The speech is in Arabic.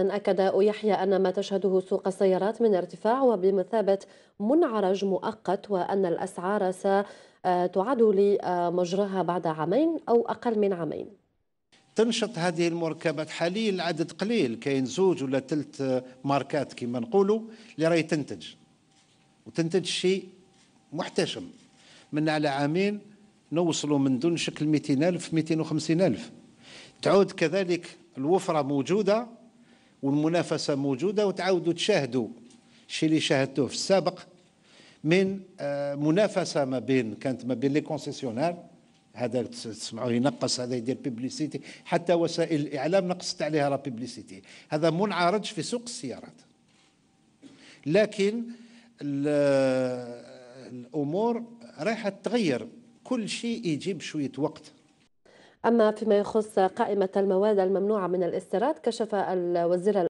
أكد يحيى أن ما تشهده سوق السيارات من ارتفاع وبمثابة منعرج مؤقت وأن الأسعار ستعاد لمجراها بعد عامين أو أقل من عامين تنشط هذه المركبات حاليا العدد قليل كاين زوج ولا ثلاث ماركات كما نقولوا اللي راهي تنتج وتنتج شيء محتشم من على عامين نوصلوا من دون شكل 200000 250000 تعود كذلك الوفره موجوده والمنافسه موجوده وتعاودوا تشاهدوا الشيء اللي شاهدتوه في السابق من آه، منافسه ما بين كانت ما بين لي كونسيسيونير هذا تسمعوه ينقص هذا يدير بيبليسيتي حتى وسائل الاعلام نقصت عليها لا بيبليسيتي هذا منعرج في سوق السيارات لكن الامور رايحه تتغير كل شيء يجيب شويه وقت أما فيما يخص قائمة المواد الممنوعة من الاستيراد كشف الوزير